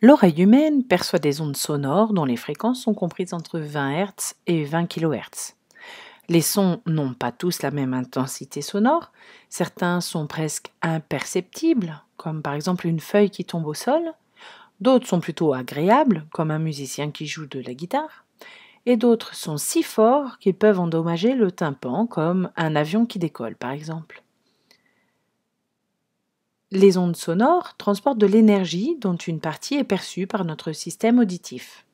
L'oreille humaine perçoit des ondes sonores dont les fréquences sont comprises entre 20 Hz et 20 kHz. Les sons n'ont pas tous la même intensité sonore, certains sont presque imperceptibles, comme par exemple une feuille qui tombe au sol, d'autres sont plutôt agréables, comme un musicien qui joue de la guitare, et d'autres sont si forts qu'ils peuvent endommager le tympan, comme un avion qui décolle par exemple. Les ondes sonores transportent de l'énergie dont une partie est perçue par notre système auditif.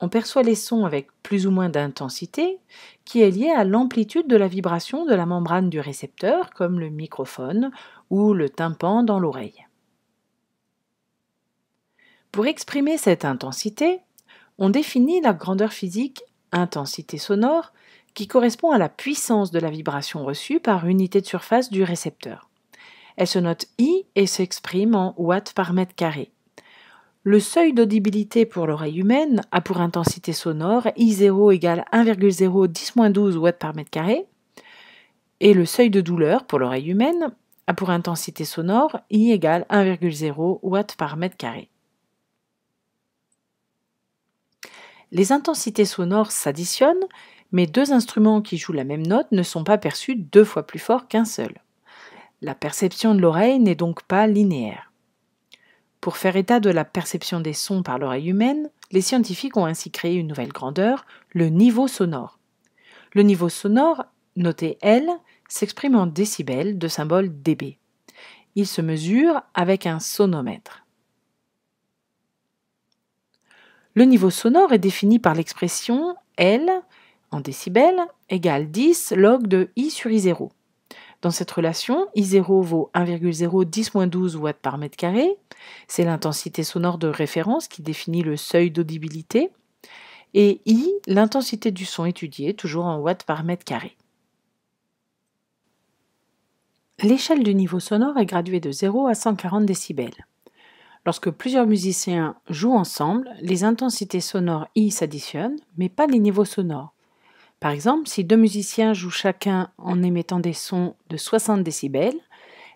On perçoit les sons avec plus ou moins d'intensité qui est liée à l'amplitude de la vibration de la membrane du récepteur comme le microphone ou le tympan dans l'oreille. Pour exprimer cette intensité, on définit la grandeur physique intensité sonore qui correspond à la puissance de la vibration reçue par unité de surface du récepteur. Elle se note I et s'exprime en watts par mètre carré. Le seuil d'audibilité pour l'oreille humaine a pour intensité sonore I0 égale 1,0 10 12 watts par mètre carré. Et le seuil de douleur pour l'oreille humaine a pour intensité sonore I égale 1,0 watts par mètre carré. Les intensités sonores s'additionnent, mais deux instruments qui jouent la même note ne sont pas perçus deux fois plus fort qu'un seul. La perception de l'oreille n'est donc pas linéaire. Pour faire état de la perception des sons par l'oreille humaine, les scientifiques ont ainsi créé une nouvelle grandeur, le niveau sonore. Le niveau sonore, noté L, s'exprime en décibels de symbole dB. Il se mesure avec un sonomètre. Le niveau sonore est défini par l'expression L en décibels égale 10 log de I sur I0. Dans cette relation, I0 vaut 1,010 12 watts par mètre carré. C'est l'intensité sonore de référence qui définit le seuil d'audibilité. Et I, l'intensité du son étudié, toujours en watts par mètre carré. L'échelle du niveau sonore est graduée de 0 à 140 décibels. Lorsque plusieurs musiciens jouent ensemble, les intensités sonores I s'additionnent, mais pas les niveaux sonores. Par exemple, si deux musiciens jouent chacun en émettant des sons de 60 décibels,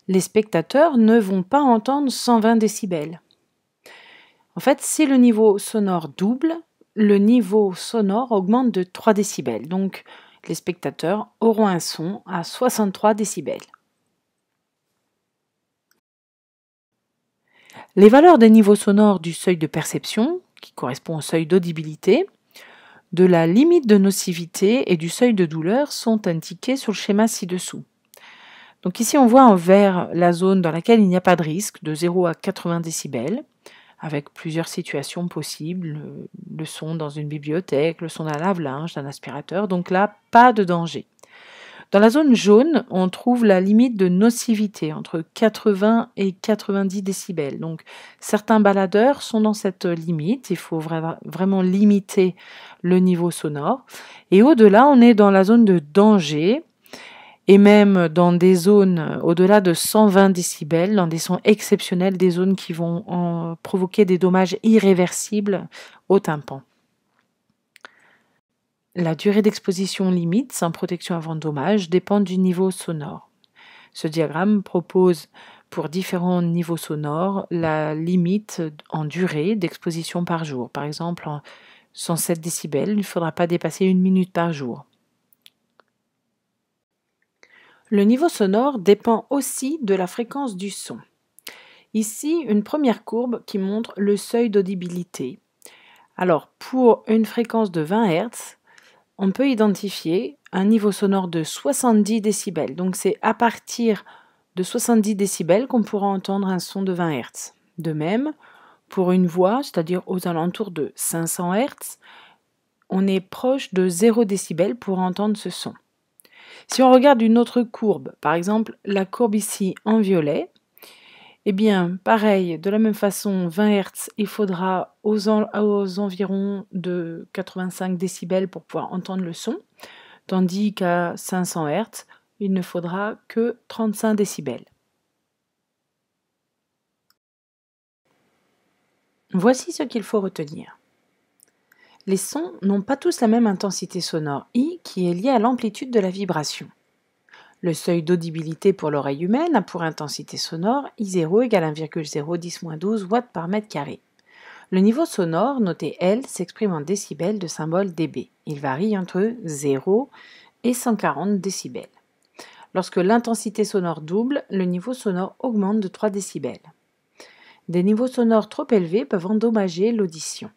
les spectateurs ne vont pas entendre 120 décibels. En fait, si le niveau sonore double, le niveau sonore augmente de 3 décibels. Donc, les spectateurs auront un son à 63 décibels. Les valeurs des niveaux sonores du seuil de perception, qui correspond au seuil d'audibilité, de la limite de nocivité et du seuil de douleur sont indiqués sur le schéma ci-dessous. Donc ici, on voit en vert la zone dans laquelle il n'y a pas de risque, de 0 à 80 décibels, avec plusieurs situations possibles, le son dans une bibliothèque, le son d'un lave-linge, d'un aspirateur, donc là, pas de danger. Dans la zone jaune, on trouve la limite de nocivité entre 80 et 90 décibels. Donc certains baladeurs sont dans cette limite. Il faut vraiment limiter le niveau sonore. Et au-delà, on est dans la zone de danger et même dans des zones au-delà de 120 décibels, dans des sons exceptionnels, des zones qui vont provoquer des dommages irréversibles au tympan. La durée d'exposition limite, sans protection avant dommage, dépend du niveau sonore. Ce diagramme propose pour différents niveaux sonores la limite en durée d'exposition par jour. Par exemple, en 107 décibels, il ne faudra pas dépasser une minute par jour. Le niveau sonore dépend aussi de la fréquence du son. Ici, une première courbe qui montre le seuil d'audibilité. Alors, pour une fréquence de 20 Hz, on peut identifier un niveau sonore de 70 décibels. Donc c'est à partir de 70 décibels qu'on pourra entendre un son de 20 Hz. De même, pour une voix, c'est-à-dire aux alentours de 500 Hz, on est proche de 0 décibels pour entendre ce son. Si on regarde une autre courbe, par exemple la courbe ici en violet, eh bien, pareil, de la même façon, 20 Hz, il faudra aux, environs de 85 décibels pour pouvoir entendre le son, tandis qu'à 500 Hz, il ne faudra que 35 décibels. Voici ce qu'il faut retenir. Les sons n'ont pas tous la même intensité sonore I qui est liée à l'amplitude de la vibration. Le seuil d'audibilité pour l'oreille humaine a pour intensité sonore I0 égale 1,010-12 watts par mètre carré. Le niveau sonore, noté L, s'exprime en décibels de symbole dB. Il varie entre 0 et 140 décibels. Lorsque l'intensité sonore double, le niveau sonore augmente de 3 décibels. Des niveaux sonores trop élevés peuvent endommager l'audition.